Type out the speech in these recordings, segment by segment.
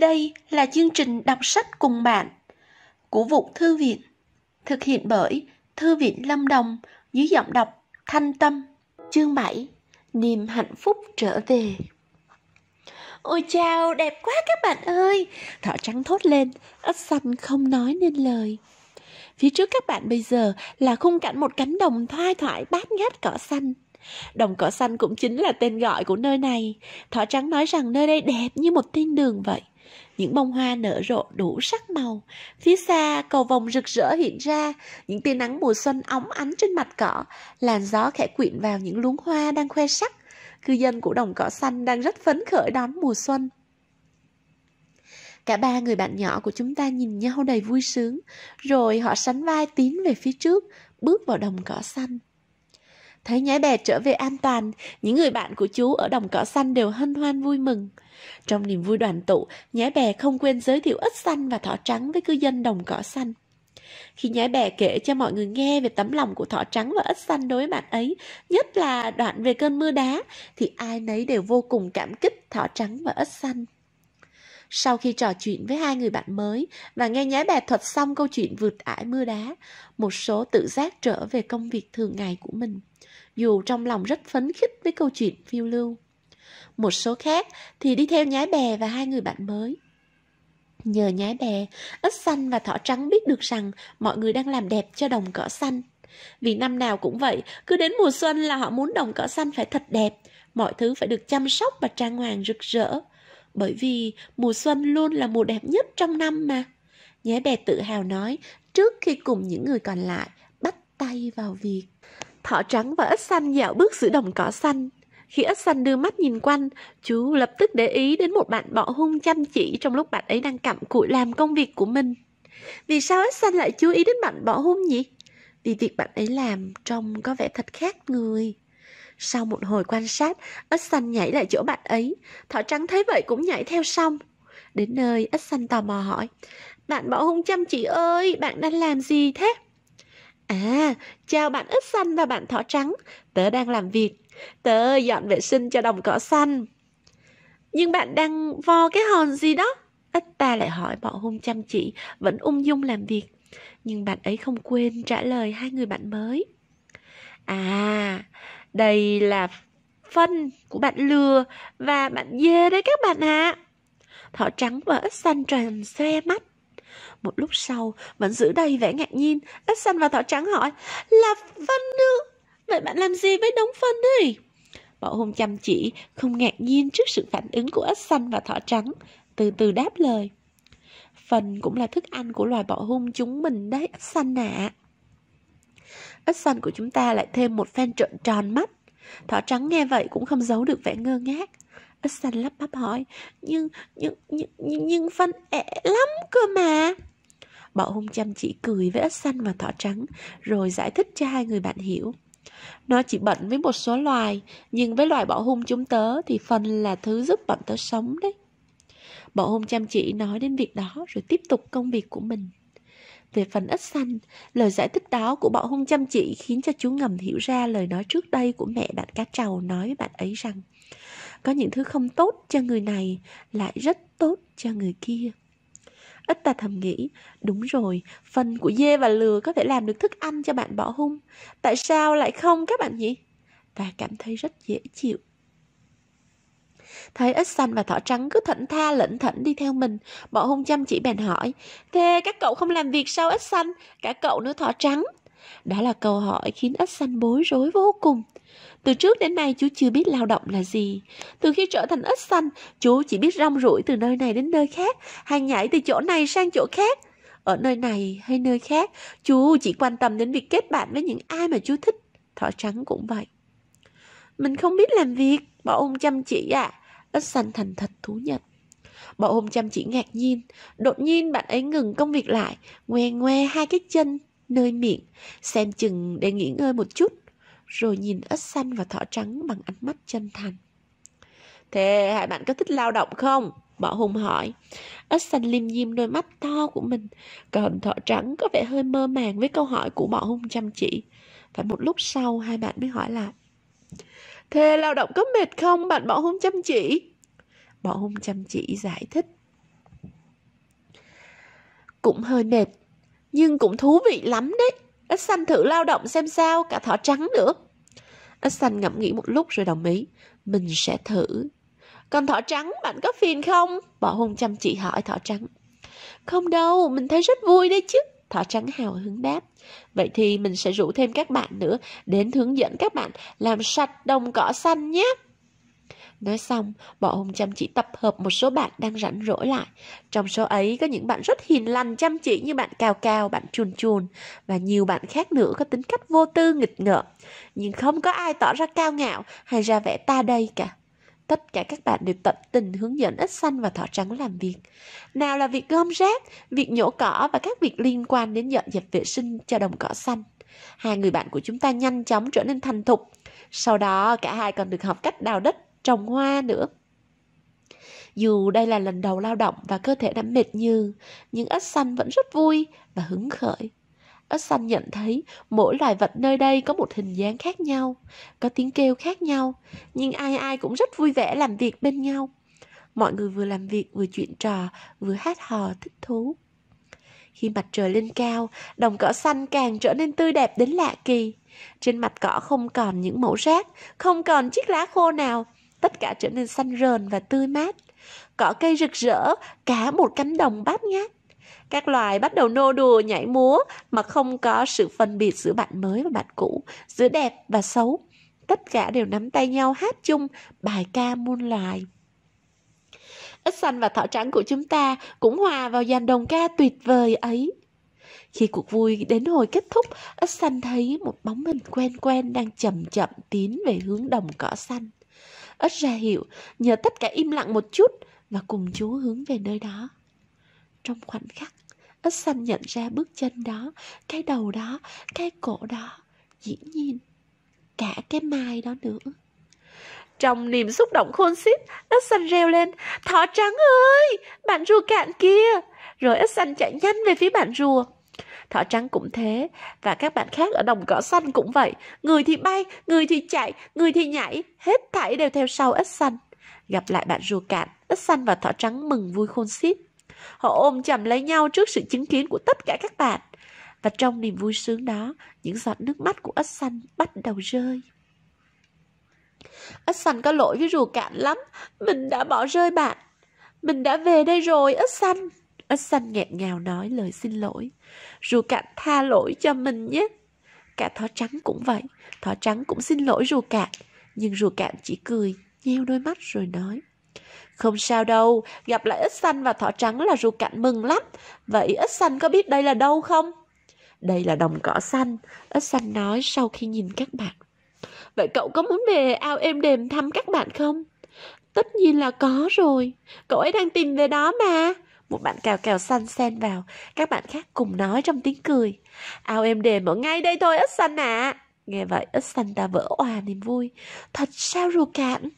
Đây là chương trình đọc sách cùng bạn của Vụ Thư viện, thực hiện bởi Thư viện Lâm Đồng dưới giọng đọc Thanh Tâm, chương 7, Niềm hạnh phúc trở về. Ôi chào, đẹp quá các bạn ơi! Thỏ trắng thốt lên, ất xanh không nói nên lời. Phía trước các bạn bây giờ là khung cảnh một cánh đồng thoai thoải bát ngát cỏ xanh. Đồng cỏ xanh cũng chính là tên gọi của nơi này. Thỏ trắng nói rằng nơi đây đẹp như một thiên đường vậy. Những bông hoa nở rộ đủ sắc màu. Phía xa, cầu vồng rực rỡ hiện ra, những tia nắng mùa xuân óng ánh trên mặt cỏ, làn gió khẽ quyện vào những luống hoa đang khoe sắc. Cư dân của đồng cỏ xanh đang rất phấn khởi đón mùa xuân. Cả ba người bạn nhỏ của chúng ta nhìn nhau đầy vui sướng, rồi họ sánh vai tiến về phía trước, bước vào đồng cỏ xanh. Thấy nhái bè trở về an toàn, những người bạn của chú ở đồng cỏ xanh đều hân hoan vui mừng. Trong niềm vui đoàn tụ, nhái bè không quên giới thiệu ếch xanh và thỏ trắng với cư dân đồng cỏ xanh. Khi nhái bè kể cho mọi người nghe về tấm lòng của thỏ trắng và ếch xanh đối với bạn ấy, nhất là đoạn về cơn mưa đá, thì ai nấy đều vô cùng cảm kích thỏ trắng và ếch xanh. Sau khi trò chuyện với hai người bạn mới và nghe nhái bè thuật xong câu chuyện vượt ải mưa đá, một số tự giác trở về công việc thường ngày của mình dù trong lòng rất phấn khích với câu chuyện phiêu lưu. Một số khác thì đi theo nhái bè và hai người bạn mới. Nhờ nhái bè, ếch xanh và thỏ trắng biết được rằng mọi người đang làm đẹp cho đồng cỏ xanh. Vì năm nào cũng vậy, cứ đến mùa xuân là họ muốn đồng cỏ xanh phải thật đẹp, mọi thứ phải được chăm sóc và trang hoàng rực rỡ. Bởi vì mùa xuân luôn là mùa đẹp nhất trong năm mà. Nhái bè tự hào nói trước khi cùng những người còn lại bắt tay vào việc. Thỏ trắng và ếch xanh dạo bước giữa đồng cỏ xanh. Khi ếch xanh đưa mắt nhìn quanh, chú lập tức để ý đến một bạn bọ hung chăm chỉ trong lúc bạn ấy đang cặm cụi làm công việc của mình. Vì sao ếch xanh lại chú ý đến bạn bọ hung nhỉ? Vì việc bạn ấy làm trông có vẻ thật khác người. Sau một hồi quan sát, ếch xanh nhảy lại chỗ bạn ấy. Thỏ trắng thấy vậy cũng nhảy theo xong. Đến nơi, ếch xanh tò mò hỏi. Bạn bọ hung chăm chỉ ơi, bạn đang làm gì thế? À, chào bạn ếch xanh và bạn thỏ trắng. Tớ đang làm việc. Tớ dọn vệ sinh cho đồng cỏ xanh. Nhưng bạn đang vo cái hòn gì đó? Ếch ta lại hỏi bọn hung chăm chỉ, vẫn ung dung làm việc. Nhưng bạn ấy không quên trả lời hai người bạn mới. À, đây là phân của bạn lừa và bạn dê đấy các bạn ạ. À. Thỏ trắng và ếch xanh tròn xe mắt. Một lúc sau, vẫn giữ đầy vẻ ngạc nhiên, ếch xanh và thỏ trắng hỏi, là phân ư? Vậy bạn làm gì với đống phân đây? bọ hôn chăm chỉ, không ngạc nhiên trước sự phản ứng của ếch xanh và thỏ trắng, từ từ đáp lời. Phần cũng là thức ăn của loài bọ hung chúng mình đấy, ếch xanh ạ. À. Ếch xanh của chúng ta lại thêm một phen trợn tròn mắt. Thỏ trắng nghe vậy cũng không giấu được vẻ ngơ ngác. Săn lắp bắp hỏi Nhưng, nhưng, nhưng, nhưng, nhưng Văn ẻ lắm cơ mà Bọ hung chăm chỉ cười với ếch xanh và thỏ trắng Rồi giải thích cho hai người bạn hiểu Nó chỉ bận với một số loài Nhưng với loài bọ hung chúng tớ Thì phần là thứ giúp bọn tớ sống đấy Bọ hung chăm chỉ nói đến việc đó Rồi tiếp tục công việc của mình về phần ếch xanh, lời giải thích đó của bọ hung chăm chỉ khiến cho chú ngầm hiểu ra lời nói trước đây của mẹ bạn cá trầu nói với bạn ấy rằng có những thứ không tốt cho người này lại rất tốt cho người kia ít ta thầm nghĩ đúng rồi phần của dê và lừa có thể làm được thức ăn cho bạn bỏ hung tại sao lại không các bạn nhỉ và cảm thấy rất dễ chịu thấy Ít xanh và thỏ trắng cứ thẫn tha lẩn thẩn đi theo mình bỏ hung chăm chỉ bèn hỏi thế các cậu không làm việc sao Ít xanh cả cậu nữa thỏ trắng đó là câu hỏi khiến Ít xanh bối rối vô cùng từ trước đến nay chú chưa biết lao động là gì. Từ khi trở thành ếch xanh, chú chỉ biết rong ruổi từ nơi này đến nơi khác, hay nhảy từ chỗ này sang chỗ khác. Ở nơi này hay nơi khác, chú chỉ quan tâm đến việc kết bạn với những ai mà chú thích. Thỏ trắng cũng vậy. Mình không biết làm việc, bảo ông chăm chỉ ạ. À. Ếch xanh thành thật thú nhận. Bảo ông chăm chỉ ngạc nhiên Đột nhiên bạn ấy ngừng công việc lại Ngoe ngoe hai cái chân nơi miệng Xem chừng để nghỉ ngơi một chút rồi nhìn ất xanh và thỏ trắng bằng ánh mắt chân thành. Thế hai bạn có thích lao động không? Mỏ hùng hỏi. ất xanh liêm diêm đôi mắt to của mình, còn thỏ trắng có vẻ hơi mơ màng với câu hỏi của mỏ hùng chăm chỉ. Và một lúc sau hai bạn mới hỏi lại. Thế lao động có mệt không bạn bỏ hung chăm chỉ? Bỏ hung chăm chỉ giải thích. Cũng hơi mệt, nhưng cũng thú vị lắm đấy. Ít xanh thử lao động xem sao, cả thỏ trắng nữa. Ít xanh ngẫm nghĩ một lúc rồi đồng ý. Mình sẽ thử. Còn thỏ trắng bạn có phiền không? Bọ hung chăm chỉ hỏi thỏ trắng. Không đâu, mình thấy rất vui đấy chứ. Thỏ trắng hào hứng đáp. Vậy thì mình sẽ rủ thêm các bạn nữa đến hướng dẫn các bạn làm sạch đồng cỏ xanh nhé. Nói xong, bọn Hùng chăm chỉ tập hợp một số bạn đang rảnh rỗi lại. Trong số ấy có những bạn rất hiền lành chăm chỉ như bạn Cao Cao, bạn Chùn Chùn và nhiều bạn khác nữa có tính cách vô tư nghịch ngợm. Nhưng không có ai tỏ ra cao ngạo hay ra vẻ ta đây cả. Tất cả các bạn đều tận tình hướng dẫn ít xanh và thỏ trắng làm việc. Nào là việc gom rác, việc nhổ cỏ và các việc liên quan đến dọn dẹp vệ sinh cho đồng cỏ xanh. Hai người bạn của chúng ta nhanh chóng trở nên thành thục. Sau đó cả hai còn được học cách đào đất trồng hoa nữa. Dù đây là lần đầu lao động và cơ thể đã mệt như, nhưng ếch xanh vẫn rất vui và hứng khởi. Ếch xanh nhận thấy mỗi loài vật nơi đây có một hình dáng khác nhau, có tiếng kêu khác nhau, nhưng ai ai cũng rất vui vẻ làm việc bên nhau. Mọi người vừa làm việc vừa chuyện trò, vừa hát hò thích thú. Khi mặt trời lên cao, đồng cỏ xanh càng trở nên tươi đẹp đến lạ kỳ. Trên mặt cỏ không còn những mẫu rác, không còn chiếc lá khô nào, tất cả trở nên xanh rờn và tươi mát. Cỏ cây rực rỡ, cả một cánh đồng bát ngát. Các loài bắt đầu nô đùa nhảy múa mà không có sự phân biệt giữa bạn mới và bạn cũ, giữa đẹp và xấu. Tất cả đều nắm tay nhau hát chung bài ca muôn loài. Ích xanh và thỏ trắng của chúng ta cũng hòa vào dàn đồng ca tuyệt vời ấy. Khi cuộc vui đến hồi kết thúc, Ất Xanh thấy một bóng hình quen quen đang chậm chậm tiến về hướng đồng cỏ xanh ất ra hiệu nhờ tất cả im lặng một chút và cùng chú hướng về nơi đó trong khoảnh khắc ất xanh nhận ra bước chân đó cái đầu đó cái cổ đó dĩ nhiên cả cái mai đó nữa trong niềm xúc động khôn xiết ất xanh reo lên thỏ trắng ơi bạn rùa cạn kia rồi ất xanh chạy nhanh về phía bạn rùa Thỏ trắng cũng thế, và các bạn khác ở đồng cỏ xanh cũng vậy. Người thì bay, người thì chạy, người thì nhảy, hết thảy đều theo sau ếch xanh. Gặp lại bạn rùa cạn, ếch xanh và thỏ trắng mừng vui khôn xiết. Họ ôm chầm lấy nhau trước sự chứng kiến của tất cả các bạn. Và trong niềm vui sướng đó, những giọt nước mắt của ếch xanh bắt đầu rơi. Ếch xanh có lỗi với rùa cạn lắm, mình đã bỏ rơi bạn. Mình đã về đây rồi, ếch xanh. Ất xanh nghẹn ngào nói lời xin lỗi. Rùa cạn tha lỗi cho mình nhé. Cả thỏ trắng cũng vậy. Thỏ trắng cũng xin lỗi rùa cạn. Nhưng rùa cạn chỉ cười, nheo đôi mắt rồi nói. Không sao đâu, gặp lại ếch xanh và thỏ trắng là rùa cạn mừng lắm. Vậy ếch xanh có biết đây là đâu không? Đây là đồng cỏ xanh, ếch xanh nói sau khi nhìn các bạn. Vậy cậu có muốn về ao êm đềm thăm các bạn không? Tất nhiên là có rồi, cậu ấy đang tìm về đó mà. Một bạn cào cào xanh xen vào, các bạn khác cùng nói trong tiếng cười. Ao em đềm ở ngay đây thôi ớt xanh ạ. À. Nghe vậy ớt xanh ta vỡ òa niềm vui. Thật sao rùa cạn?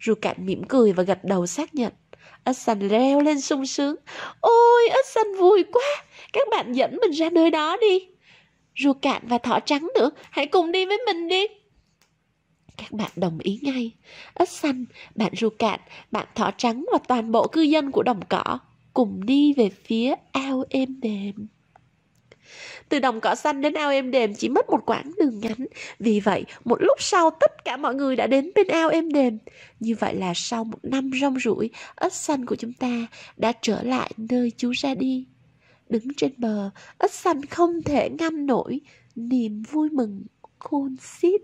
Rùa cạn mỉm cười và gật đầu xác nhận. ớt xanh reo lên sung sướng. Ôi ớt xanh vui quá, các bạn dẫn mình ra nơi đó đi. Rùa cạn và thỏ trắng nữa, hãy cùng đi với mình đi các bạn đồng ý ngay. Ất xanh, bạn rùa cạn, bạn thỏ trắng và toàn bộ cư dân của đồng cỏ cùng đi về phía ao êm đềm. Từ đồng cỏ xanh đến ao êm đềm chỉ mất một quãng đường ngắn. Vì vậy, một lúc sau tất cả mọi người đã đến bên ao êm đềm. Như vậy là sau một năm rong rủi, ếch xanh của chúng ta đã trở lại nơi chú ra đi. Đứng trên bờ, ếch xanh không thể ngăn nổi, niềm vui mừng khôn xít.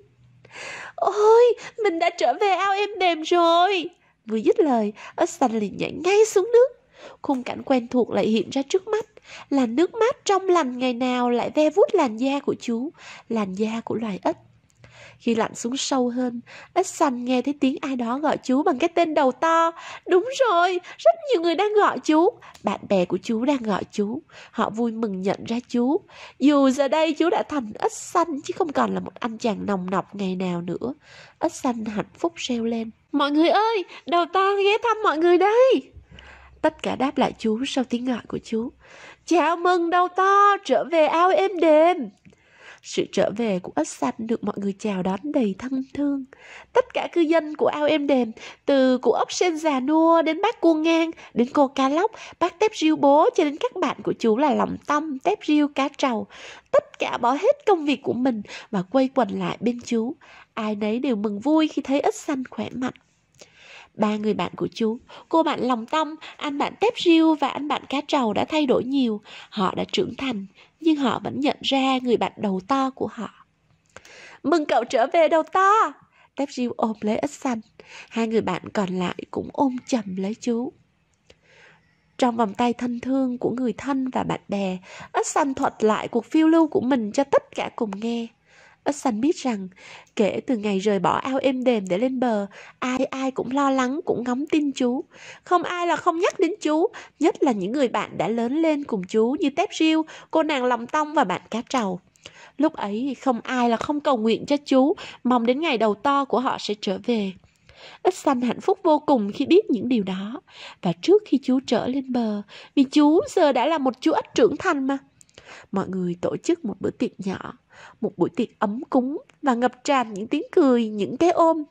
Ôi, mình đã trở về ao êm đềm rồi! Vừa dứt lời, ếch xanh liền nhảy ngay xuống nước Khung cảnh quen thuộc lại hiện ra trước mắt Là nước mát trong lành ngày nào lại ve vuốt làn da của chú Làn da của loài ếch khi lặn xuống sâu hơn, ếch xanh nghe thấy tiếng ai đó gọi chú bằng cái tên đầu to. Đúng rồi, rất nhiều người đang gọi chú. Bạn bè của chú đang gọi chú. Họ vui mừng nhận ra chú. Dù giờ đây chú đã thành ếch xanh chứ không còn là một anh chàng nồng nọc ngày nào nữa. Ếch xanh hạnh phúc reo lên. Mọi người ơi, đầu to ghé thăm mọi người đây. Tất cả đáp lại chú sau tiếng gọi của chú. Chào mừng đầu to, trở về ao êm đềm. Sự trở về của ếch xanh được mọi người chào đón đầy thân thương. Tất cả cư dân của ao êm đềm, từ cụ ốc sen già nua đến bác cua ngang, đến cô cá lóc, bác tép riêu bố cho đến các bạn của chú là lòng tâm, tép riêu, cá trầu. Tất cả bỏ hết công việc của mình và quay quần lại bên chú. Ai nấy đều mừng vui khi thấy ếch xanh khỏe mạnh. Ba người bạn của chú, cô bạn lòng tâm, anh bạn tép riêu và anh bạn cá trầu đã thay đổi nhiều. Họ đã trưởng thành, nhưng họ vẫn nhận ra người bạn đầu to của họ. Mừng cậu trở về đầu to! Tép riêu ôm lấy ít xanh. Hai người bạn còn lại cũng ôm chầm lấy chú. Trong vòng tay thân thương của người thân và bạn bè, ít xanh thuật lại cuộc phiêu lưu của mình cho tất cả cùng nghe. Ocean biết rằng kể từ ngày rời bỏ ao êm đềm để lên bờ, ai ai cũng lo lắng, cũng ngóng tin chú. Không ai là không nhắc đến chú, nhất là những người bạn đã lớn lên cùng chú như Tép Riêu, cô nàng Lòng Tông và bạn Cá Trầu. Lúc ấy không ai là không cầu nguyện cho chú, mong đến ngày đầu to của họ sẽ trở về. Ít xanh hạnh phúc vô cùng khi biết những điều đó. Và trước khi chú trở lên bờ, vì chú giờ đã là một chú ếch trưởng thành mà. Mọi người tổ chức một bữa tiệc nhỏ. Một buổi tiệc ấm cúng và ngập tràn những tiếng cười, những cái ôm.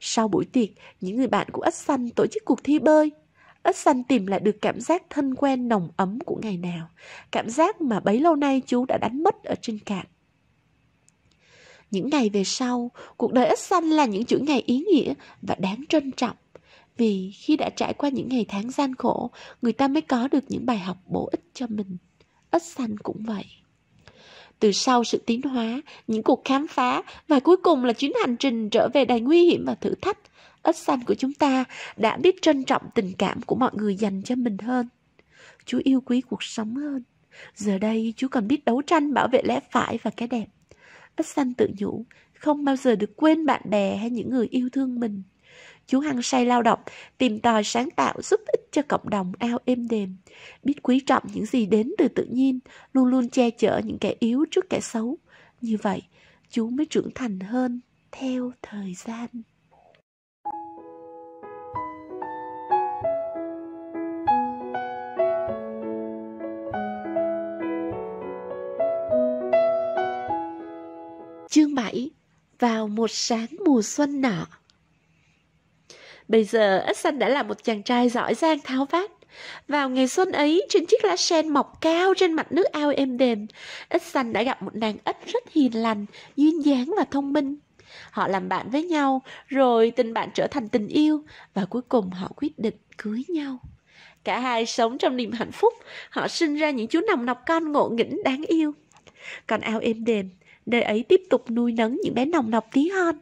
Sau buổi tiệc, những người bạn của Ất Xanh tổ chức cuộc thi bơi. Ất Xanh tìm lại được cảm giác thân quen nồng ấm của ngày nào, cảm giác mà bấy lâu nay chú đã đánh mất ở trên cạn. Những ngày về sau, cuộc đời Ất Xanh là những chuỗi ngày ý nghĩa và đáng trân trọng. Vì khi đã trải qua những ngày tháng gian khổ, người ta mới có được những bài học bổ ích cho mình. Ất Xanh cũng vậy. Từ sau sự tiến hóa, những cuộc khám phá và cuối cùng là chuyến hành trình trở về đầy nguy hiểm và thử thách, ếch xanh của chúng ta đã biết trân trọng tình cảm của mọi người dành cho mình hơn. Chú yêu quý cuộc sống hơn. Giờ đây chú còn biết đấu tranh bảo vệ lẽ phải và cái đẹp. Ếch xanh tự nhủ, không bao giờ được quên bạn bè hay những người yêu thương mình. Chú hăng say lao động, tìm tòi sáng tạo giúp ích cho cộng đồng ao êm đềm. Biết quý trọng những gì đến từ tự nhiên, luôn luôn che chở những kẻ yếu trước kẻ xấu. Như vậy, chú mới trưởng thành hơn theo thời gian. Chương 7 Vào một sáng mùa xuân nọ Bây giờ Ất Xanh đã là một chàng trai giỏi giang tháo vát. Vào ngày xuân ấy, trên chiếc lá sen mọc cao trên mặt nước ao êm đềm, Ất Xanh đã gặp một nàng Ất rất hiền lành, duyên dáng và thông minh. Họ làm bạn với nhau, rồi tình bạn trở thành tình yêu, và cuối cùng họ quyết định cưới nhau. Cả hai sống trong niềm hạnh phúc, họ sinh ra những chú nòng nọc con ngộ nghĩnh đáng yêu. Còn ao êm đềm, nơi ấy tiếp tục nuôi nấng những bé nòng nọc tí hon.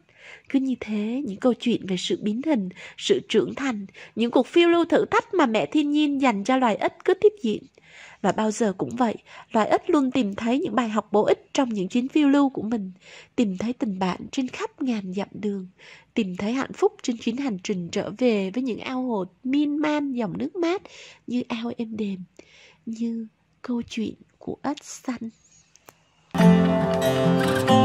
Cứ như thế, những câu chuyện về sự biến hình, sự trưởng thành, những cuộc phiêu lưu thử thách mà mẹ thiên nhiên dành cho loài ếch cứ tiếp diễn. Và bao giờ cũng vậy, loài ếch luôn tìm thấy những bài học bổ ích trong những chuyến phiêu lưu của mình, tìm thấy tình bạn trên khắp ngàn dặm đường, tìm thấy hạnh phúc trên chuyến hành trình trở về với những ao hồ miên man dòng nước mát như ao êm đềm, như câu chuyện của ếch xanh. Thank you.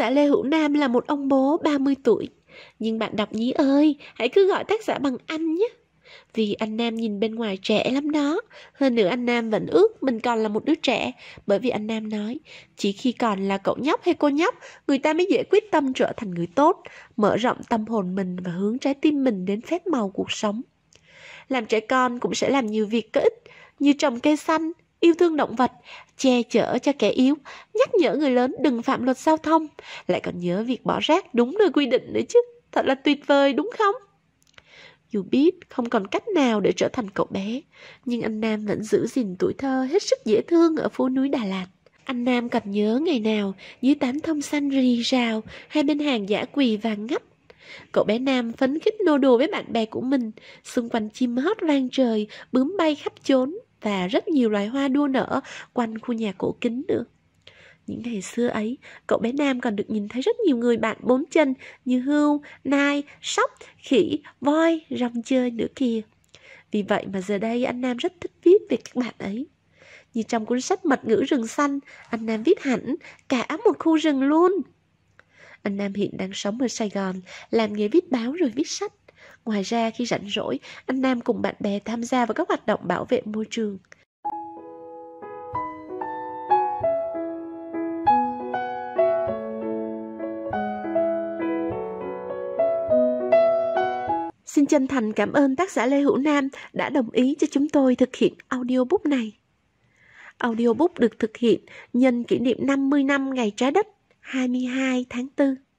giả Lê Hữu Nam là một ông bố 30 tuổi. Nhưng bạn đọc nhí ơi, hãy cứ gọi tác giả bằng anh nhé. Vì anh Nam nhìn bên ngoài trẻ lắm đó Hơn nữa anh Nam vẫn ước mình còn là một đứa trẻ Bởi vì anh Nam nói Chỉ khi còn là cậu nhóc hay cô nhóc Người ta mới dễ quyết tâm trở thành người tốt Mở rộng tâm hồn mình và hướng trái tim mình đến phép màu cuộc sống Làm trẻ con cũng sẽ làm nhiều việc có ích Như trồng cây xanh, yêu thương động vật, che chở cho kẻ yếu, nhắc nhở người lớn đừng phạm luật giao thông, lại còn nhớ việc bỏ rác đúng nơi quy định nữa chứ. Thật là tuyệt vời đúng không? Dù biết không còn cách nào để trở thành cậu bé, nhưng anh Nam vẫn giữ gìn tuổi thơ hết sức dễ thương ở phố núi Đà Lạt. Anh Nam còn nhớ ngày nào dưới tán thông xanh rì rào, hai bên hàng giả quỳ vàng ngắt. Cậu bé Nam phấn khích nô đùa với bạn bè của mình, xung quanh chim hót vang trời, bướm bay khắp chốn và rất nhiều loài hoa đua nở quanh khu nhà cổ kính nữa. Những ngày xưa ấy, cậu bé Nam còn được nhìn thấy rất nhiều người bạn bốn chân như hươu, nai, sóc, khỉ, voi, rong chơi nữa kìa. Vì vậy mà giờ đây anh Nam rất thích viết về các bạn ấy. Như trong cuốn sách mật ngữ rừng xanh, anh Nam viết hẳn cả một khu rừng luôn. Anh Nam hiện đang sống ở Sài Gòn, làm nghề viết báo rồi viết sách. Ngoài ra khi rảnh rỗi, anh Nam cùng bạn bè tham gia vào các hoạt động bảo vệ môi trường. Xin chân thành cảm ơn tác giả Lê Hữu Nam đã đồng ý cho chúng tôi thực hiện audiobook này. Audiobook được thực hiện nhân kỷ niệm 50 năm ngày trái đất 22 tháng 4.